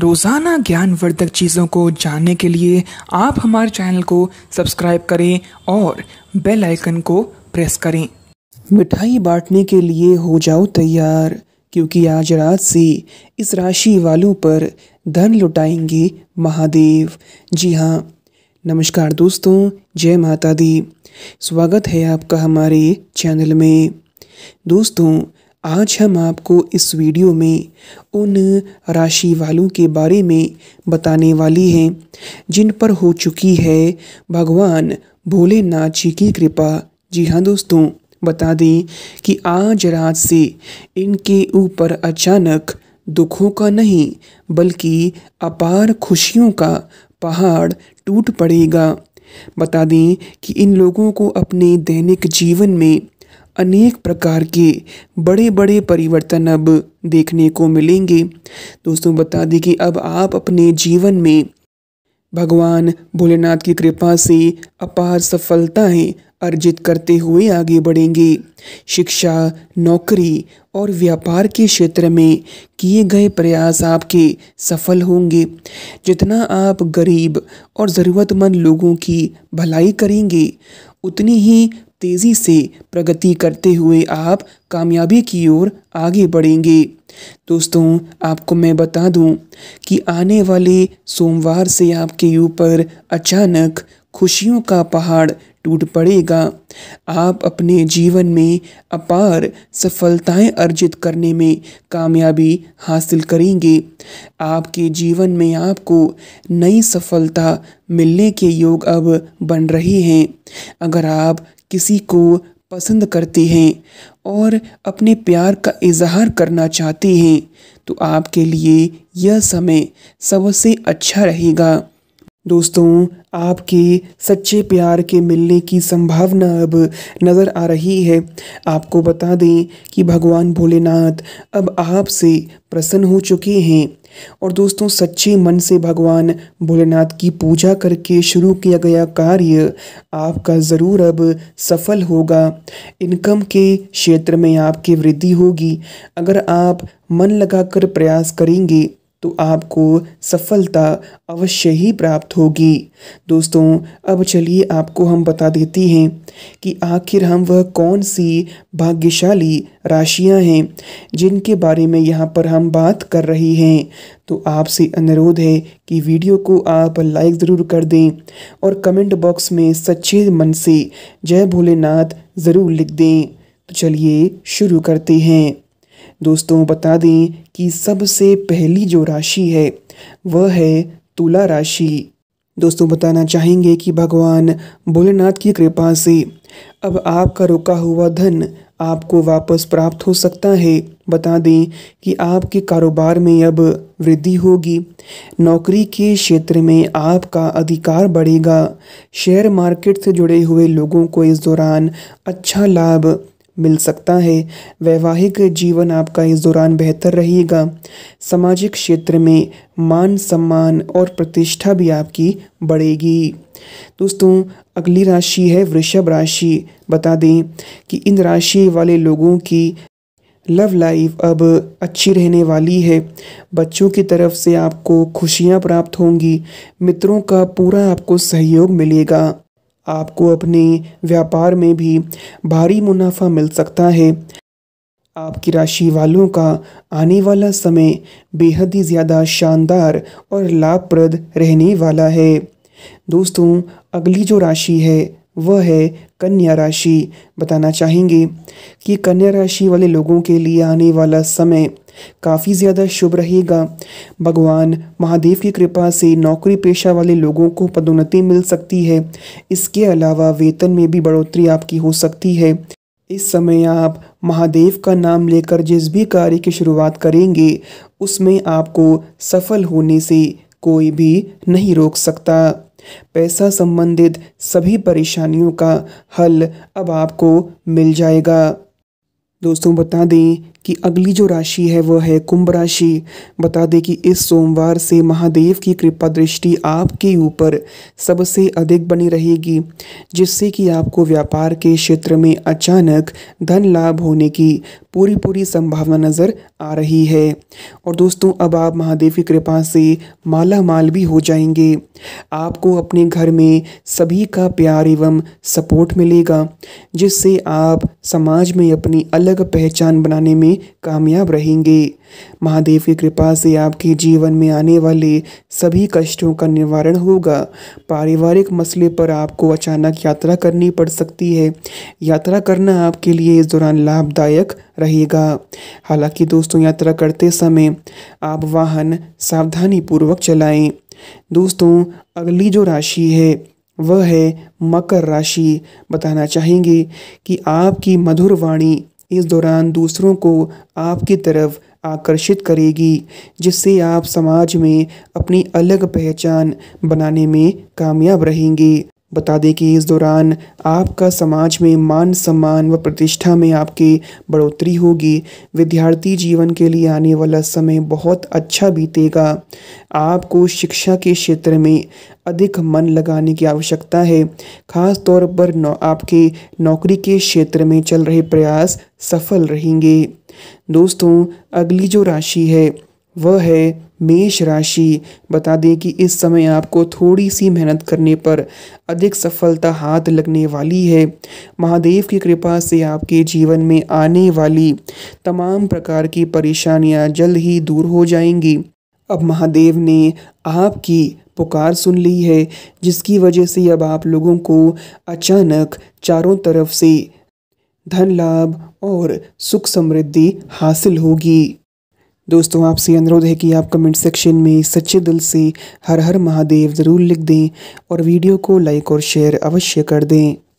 रोज़ाना ज्ञानवर्धक चीज़ों को जानने के लिए आप हमारे चैनल को सब्सक्राइब करें और बेल आइकन को प्रेस करें मिठाई बांटने के लिए हो जाओ तैयार क्योंकि आज रात से इस राशि वालों पर धन लुटाएंगे महादेव जी हाँ नमस्कार दोस्तों जय माता दी स्वागत है आपका हमारे चैनल में दोस्तों आज हम आपको इस वीडियो में उन राशि वालों के बारे में बताने वाली हैं जिन पर हो चुकी है भगवान भोलेनाथ जी की कृपा जी हाँ दोस्तों बता दें कि आज रात से इनके ऊपर अचानक दुखों का नहीं बल्कि अपार खुशियों का पहाड़ टूट पड़ेगा बता दें कि इन लोगों को अपने दैनिक जीवन में अनेक प्रकार के बड़े बड़े परिवर्तन अब देखने को मिलेंगे दोस्तों बता दें कि अब आप अपने जीवन में भगवान भोलेनाथ की कृपा से अपार सफलताएं अर्जित करते हुए आगे बढ़ेंगे शिक्षा नौकरी और व्यापार के क्षेत्र में किए गए प्रयास आपके सफल होंगे जितना आप गरीब और ज़रूरतमंद लोगों की भलाई करेंगे उतनी ही तेज़ी से प्रगति करते हुए आप कामयाबी की ओर आगे बढ़ेंगे दोस्तों आपको मैं बता दूं कि आने वाले सोमवार से आपके ऊपर अचानक खुशियों का पहाड़ टूट पड़ेगा आप अपने जीवन में अपार सफलताएं अर्जित करने में कामयाबी हासिल करेंगे आपके जीवन में आपको नई सफलता मिलने के योग अब बन रहे हैं अगर आप किसी को पसंद करती हैं और अपने प्यार का इजहार करना चाहती हैं तो आपके लिए यह समय सबसे अच्छा रहेगा दोस्तों आपके सच्चे प्यार के मिलने की संभावना अब नज़र आ रही है आपको बता दें कि भगवान भोलेनाथ अब आपसे प्रसन्न हो चुके हैं और दोस्तों सच्चे मन से भगवान भोलेनाथ की पूजा करके शुरू किया गया कार्य आपका ज़रूर अब सफल होगा इनकम के क्षेत्र में आपकी वृद्धि होगी अगर आप मन लगाकर प्रयास करेंगे तो आपको सफलता अवश्य ही प्राप्त होगी दोस्तों अब चलिए आपको हम बता देती हैं कि आखिर हम वह कौन सी भाग्यशाली राशियां हैं जिनके बारे में यहाँ पर हम बात कर रहे हैं तो आपसे अनुरोध है कि वीडियो को आप लाइक ज़रूर कर दें और कमेंट बॉक्स में सच्चे मन से जय भोलेनाथ ज़रूर लिख दें तो चलिए शुरू करते हैं दोस्तों बता दें कि सबसे पहली जो राशि है वह है तुला राशि दोस्तों बताना चाहेंगे कि भगवान भोलेनाथ की कृपा से अब आपका रुका हुआ धन आपको वापस प्राप्त हो सकता है बता दें कि आपके कारोबार में अब वृद्धि होगी नौकरी के क्षेत्र में आपका अधिकार बढ़ेगा शेयर मार्केट से जुड़े हुए लोगों को इस दौरान अच्छा लाभ मिल सकता है वैवाहिक जीवन आपका इस दौरान बेहतर रहेगा सामाजिक क्षेत्र में मान सम्मान और प्रतिष्ठा भी आपकी बढ़ेगी दोस्तों अगली राशि है वृषभ राशि बता दें कि इन राशि वाले लोगों की लव लाइफ अब अच्छी रहने वाली है बच्चों की तरफ से आपको खुशियां प्राप्त होंगी मित्रों का पूरा आपको सहयोग मिलेगा आपको अपने व्यापार में भी भारी मुनाफा मिल सकता है आपकी राशि वालों का आने वाला समय बेहद ही ज़्यादा शानदार और लाभप्रद रहने वाला है दोस्तों अगली जो राशि है वह है कन्या राशि बताना चाहेंगे कि कन्या राशि वाले लोगों के लिए आने वाला समय काफ़ी ज़्यादा शुभ रहेगा भगवान महादेव की कृपा से नौकरी पेशा वाले लोगों को पदोन्नति मिल सकती है इसके अलावा वेतन में भी बढ़ोतरी आपकी हो सकती है इस समय आप महादेव का नाम लेकर जिस भी कार्य की शुरुआत करेंगे उसमें आपको सफल होने से कोई भी नहीं रोक सकता पैसा संबंधित सभी परेशानियों का हल अब आपको मिल जाएगा दोस्तों बता दें कि अगली जो राशि है वह है कुंभ राशि बता दें कि इस सोमवार से महादेव की कृपा दृष्टि आपके ऊपर सबसे अधिक बनी रहेगी जिससे कि आपको व्यापार के क्षेत्र में अचानक धन लाभ होने की पूरी पूरी संभावना नज़र आ रही है और दोस्तों अब आप महादेव की कृपा से माला माल भी हो जाएंगे आपको अपने घर में सभी का प्यार एवं सपोर्ट मिलेगा जिससे आप समाज में अपनी अलग अलग पहचान बनाने में कामयाब रहेंगे महादेव की कृपा से आपके जीवन में आने वाले सभी कष्टों का निवारण होगा पारिवारिक मसले पर आपको अचानक यात्रा करनी पड़ सकती है यात्रा करना आपके लिए इस दौरान लाभदायक रहेगा हालांकि दोस्तों यात्रा करते समय आप वाहन सावधानी पूर्वक चलाएं दोस्तों अगली जो राशि है वह है मकर राशि बताना चाहेंगे कि आपकी मधुर वाणी इस दौरान दूसरों को आपकी तरफ आकर्षित करेगी जिससे आप समाज में अपनी अलग पहचान बनाने में कामयाब रहेंगे बता दें कि इस दौरान आपका समाज में मान सम्मान व प्रतिष्ठा में आपकी बढ़ोतरी होगी विद्यार्थी जीवन के लिए आने वाला समय बहुत अच्छा बीतेगा आपको शिक्षा के क्षेत्र में अधिक मन लगाने की आवश्यकता है खास तौर पर नौ, आपके नौकरी के क्षेत्र में चल रहे प्रयास सफल रहेंगे दोस्तों अगली जो राशि है वह है मेष राशि बता दें कि इस समय आपको थोड़ी सी मेहनत करने पर अधिक सफलता हाथ लगने वाली है महादेव की कृपा से आपके जीवन में आने वाली तमाम प्रकार की परेशानियां जल्द ही दूर हो जाएंगी अब महादेव ने आपकी पुकार सुन ली है जिसकी वजह से अब आप लोगों को अचानक चारों तरफ से धन लाभ और सुख समृद्धि हासिल होगी दोस्तों आपसे अनुरोध है कि आप कमेंट सेक्शन में सच्चे दिल से हर हर महादेव ज़रूर लिख दें और वीडियो को लाइक और शेयर अवश्य कर दें